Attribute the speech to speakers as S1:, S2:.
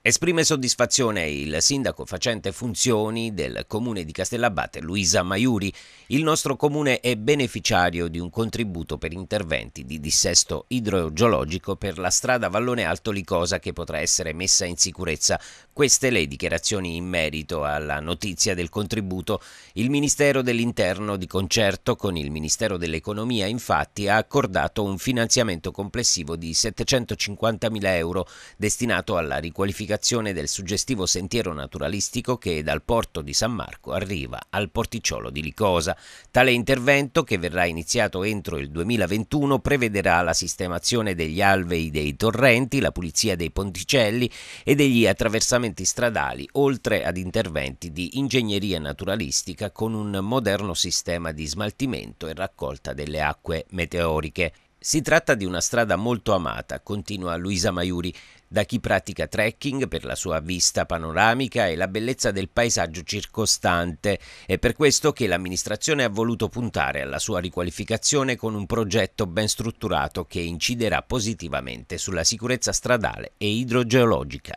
S1: Esprime soddisfazione il sindaco facente funzioni del comune di Castellabate, Luisa Maiuri. Il nostro comune è beneficiario di un contributo per interventi di dissesto idrogeologico per la strada Vallone Alto Licosa che potrà essere messa in sicurezza. Queste le dichiarazioni in merito alla notizia del contributo. Il Ministero dell'Interno, di concerto con il Ministero dell'Economia, infatti, ha accordato un finanziamento complessivo di 750.000 euro destinato alla riqualificazione indicazione del suggestivo sentiero naturalistico che dal porto di San Marco arriva al porticciolo di Licosa. Tale intervento, che verrà iniziato entro il 2021, prevederà la sistemazione degli alvei dei torrenti, la pulizia dei ponticelli e degli attraversamenti stradali, oltre ad interventi di ingegneria naturalistica con un moderno sistema di smaltimento e raccolta delle acque meteoriche. Si tratta di una strada molto amata, continua Luisa Maiuri, da chi pratica trekking per la sua vista panoramica e la bellezza del paesaggio circostante. È per questo che l'amministrazione ha voluto puntare alla sua riqualificazione con un progetto ben strutturato che inciderà positivamente sulla sicurezza stradale e idrogeologica.